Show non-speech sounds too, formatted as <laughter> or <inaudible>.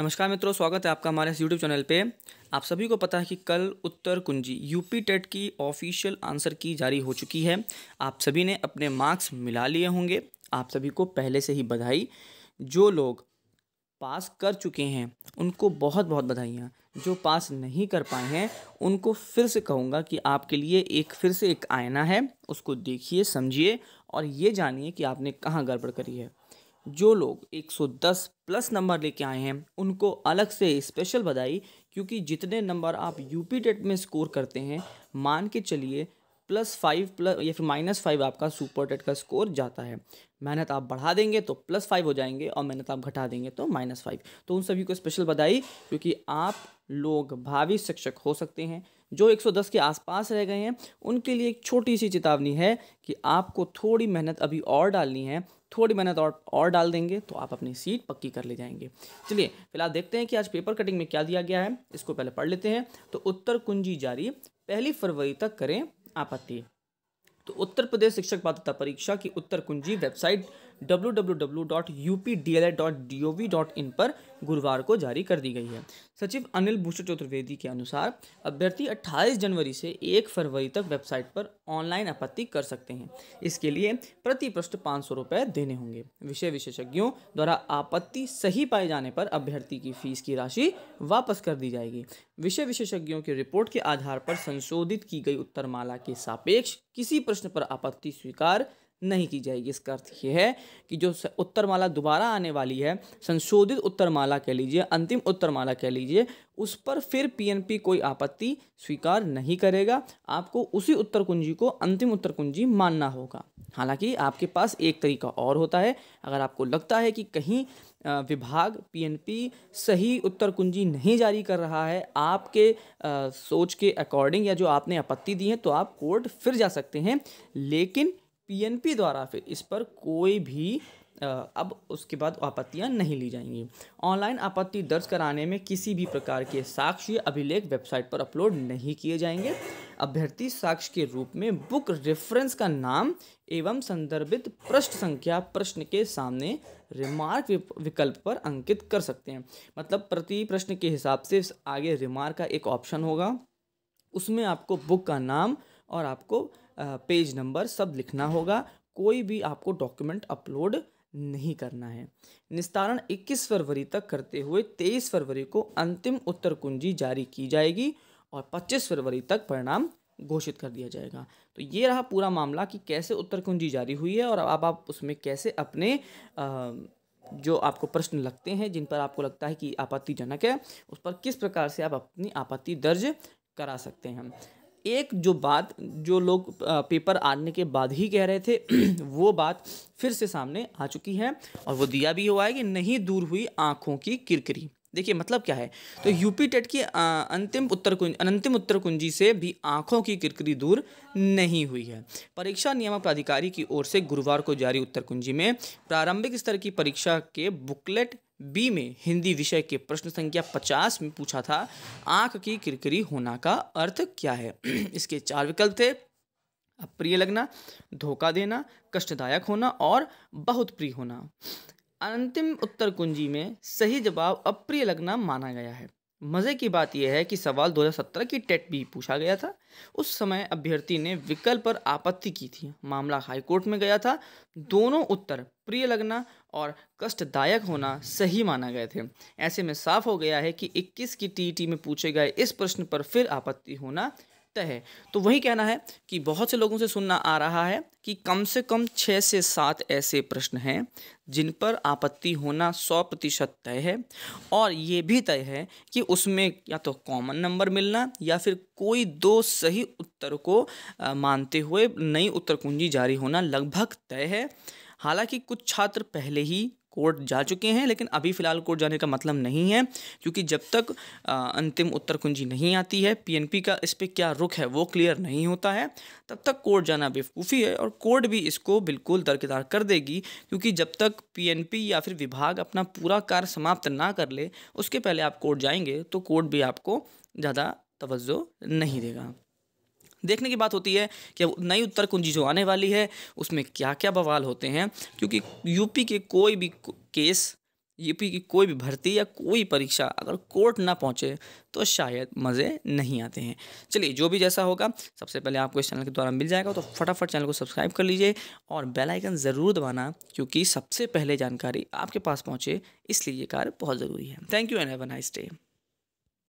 नमस्कार मित्रों स्वागत है आपका हमारे इस यूट्यूब चैनल पे आप सभी को पता है कि कल उत्तर कुंजी यूपी टेट की ऑफिशियल आंसर की जारी हो चुकी है आप सभी ने अपने मार्क्स मिला लिए होंगे आप सभी को पहले से ही बधाई जो लोग पास कर चुके हैं उनको बहुत बहुत बधाइयाँ जो पास नहीं कर पाए हैं उनको फिर से कहूँगा कि आपके लिए एक फिर से एक आयना है उसको देखिए समझिए और ये जानिए कि आपने कहाँ गड़बड़ करी है जो लोग 110 प्लस नंबर लेके आए हैं उनको अलग से स्पेशल बधाई क्योंकि जितने नंबर आप यूपी टेट में स्कोर करते हैं मान के चलिए प्लस फाइव प्लस या फिर माइनस फाइव आपका सुपर टेट का स्कोर जाता है मेहनत आप बढ़ा देंगे तो प्लस फाइव हो जाएंगे और मेहनत आप घटा देंगे तो माइनस फाइव तो उन सभी को स्पेशल बधाई क्योंकि आप लोग भावी शिक्षक हो सकते हैं जो 110 के आसपास रह गए हैं उनके लिए एक छोटी सी चेतावनी है कि आपको थोड़ी मेहनत अभी और डालनी है थोड़ी मेहनत और और डाल देंगे तो आप अपनी सीट पक्की कर ले जाएंगे चलिए फिलहाल देखते हैं कि आज पेपर कटिंग में क्या दिया गया है इसको पहले पढ़ लेते हैं तो उत्तर कुंजी जारी पहली फरवरी तक करें आपत्ति तो उत्तर प्रदेश शिक्षक पात्रता परीक्षा की उत्तर कुंजी वेबसाइट www.updla.gov.in पर गुरुवार को जारी कर दी गई है सचिव अनिल भूषण चतुर्वेदी के अनुसार अभ्यर्थी 28 जनवरी से 1 फरवरी तक वेबसाइट पर ऑनलाइन आपत्ति कर सकते हैं इसके लिए प्रति पृष्ठ पाँच सौ रुपये देने होंगे विषय विशे विशेषज्ञों द्वारा आपत्ति सही पाए जाने पर अभ्यर्थी की फीस की राशि वापस कर दी जाएगी विषय विशे विशेषज्ञों की रिपोर्ट के आधार पर संशोधित की गई उत्तरमाला के सापेक्ष किसी प्रश्न पर आपत्ति स्वीकार नहीं की जाएगी इसका अर्थ ये है कि जो उत्तरमाला दोबारा आने वाली है संशोधित उत्तरमाला कह लीजिए अंतिम उत्तरमाला कह लीजिए उस पर फिर पीएनपी कोई आपत्ति स्वीकार नहीं करेगा आपको उसी उत्तर कुंजी को अंतिम उत्तर कुंजी मानना होगा हालांकि आपके पास एक तरीका और होता है अगर आपको लगता है कि कहीं विभाग पीएनपी सही उत्तर कुंजी नहीं जारी कर रहा है आपके सोच के अकॉर्डिंग या जो आपने आपत्ति दी है तो आप कोर्ट फिर जा सकते हैं लेकिन पीएनपी द्वारा फिर इस पर कोई भी अब उसके बाद आपत्तियां नहीं ली जाएंगी ऑनलाइन आपत्ति दर्ज कराने में किसी भी प्रकार के साक्ष्य अभिलेख वेबसाइट पर अपलोड नहीं किए जाएंगे अभ्यर्थी साक्ष्य के रूप में बुक रेफरेंस का नाम एवं संदर्भित पृष्ठ संख्या प्रश्न के सामने रिमार्क विकल्प पर अंकित कर सकते हैं मतलब प्रति प्रश्न के हिसाब से आगे रिमार्क का एक ऑप्शन होगा उसमें आपको बुक का नाम और आपको पेज नंबर सब लिखना होगा कोई भी आपको डॉक्यूमेंट अपलोड नहीं करना है निस्तारण 21 फरवरी तक करते हुए 23 फरवरी को अंतिम उत्तर कुंजी जारी की जाएगी और 25 फरवरी तक परिणाम घोषित कर दिया जाएगा तो ये रहा पूरा मामला कि कैसे उत्तर कुंजी जारी हुई है और अब आप उसमें कैसे अपने आ, जो आपको प्रश्न लगते हैं जिन पर आपको लगता है कि आपत्तिजनक है उस पर किस प्रकार से आप अपनी आपत्ति दर्ज करा सकते हैं एक जो बात जो लोग पेपर आने के बाद ही कह रहे थे <clears throat> वो बात फिर से सामने आ चुकी है और वो दिया भी हुआ है कि नहीं दूर हुई आँखों की किरकिरी देखिए मतलब क्या है तो यूपी टेट की अंतिम उत्तर कुंज अंतिम उत्तर कुंजी से भी आंखों की किरकिरी दूर नहीं हुई है परीक्षा नियामक प्राधिकारी की ओर से गुरुवार को जारी उत्तर कुंजी में प्रारंभिक स्तर की परीक्षा के बुकलेट बी में हिंदी विषय के प्रश्न संख्या पचास में पूछा था आंख की किरकिरी होना का अर्थ क्या है <clears throat> इसके चार विकल्प थे अप्रिय लगना धोखा देना कष्टदायक होना और बहुत प्रिय होना अंतिम उत्तर कुंजी में सही जवाब अप्रिय लगना माना गया है मज़े की बात यह है कि सवाल 2017 की टेट भी पूछा गया था उस समय अभ्यर्थी ने विकल्प पर आपत्ति की थी मामला हाईकोर्ट में गया था दोनों उत्तर प्रिय लगना और कष्टदायक होना सही माना गए थे ऐसे में साफ हो गया है कि 21 की टी में पूछे गए इस प्रश्न पर फिर आपत्ति होना तय है तो वही कहना है कि बहुत से लोगों से सुनना आ रहा है कि कम से कम छः से सात ऐसे प्रश्न हैं जिन पर आपत्ति होना सौ प्रतिशत तय है और ये भी तय है कि उसमें या तो कॉमन नंबर मिलना या फिर कोई दो सही उत्तर को मानते हुए नई उत्तर कुंजी जारी होना लगभग तय है हालांकि कुछ छात्र पहले ही कोर्ट जा चुके हैं लेकिन अभी फ़िलहाल कोर्ट जाने का मतलब नहीं है क्योंकि जब तक अंतिम उत्तर कुंजी नहीं आती है पीएनपी का इस पर क्या रुख है वो क्लियर नहीं होता है तब तक कोर्ट जाना बेवकूफ़ी है और कोर्ट भी इसको बिल्कुल दरकिदार कर देगी क्योंकि जब तक पीएनपी या फिर विभाग अपना पूरा कार्य समाप्त ना कर ले उसके पहले आप कोर्ट जाएंगे तो कोर्ट भी आपको ज़्यादा तवज्जो नहीं देगा देखने की बात होती है कि नई उत्तर कुंजी जो आने वाली है उसमें क्या क्या बवाल होते हैं क्योंकि यूपी के कोई भी केस यूपी की कोई भी भर्ती या कोई परीक्षा अगर कोर्ट ना पहुंचे तो शायद मज़े नहीं आते हैं चलिए जो भी जैसा होगा सबसे पहले आपको इस चैनल के द्वारा मिल जाएगा तो फटाफट चैनल को सब्सक्राइब कर लीजिए और बेल आइकन ज़रूर दबाना क्योंकि सबसे पहले जानकारी आपके पास पहुंचे इसलिए ये कार्य बहुत ज़रूरी है thank you and have a nice day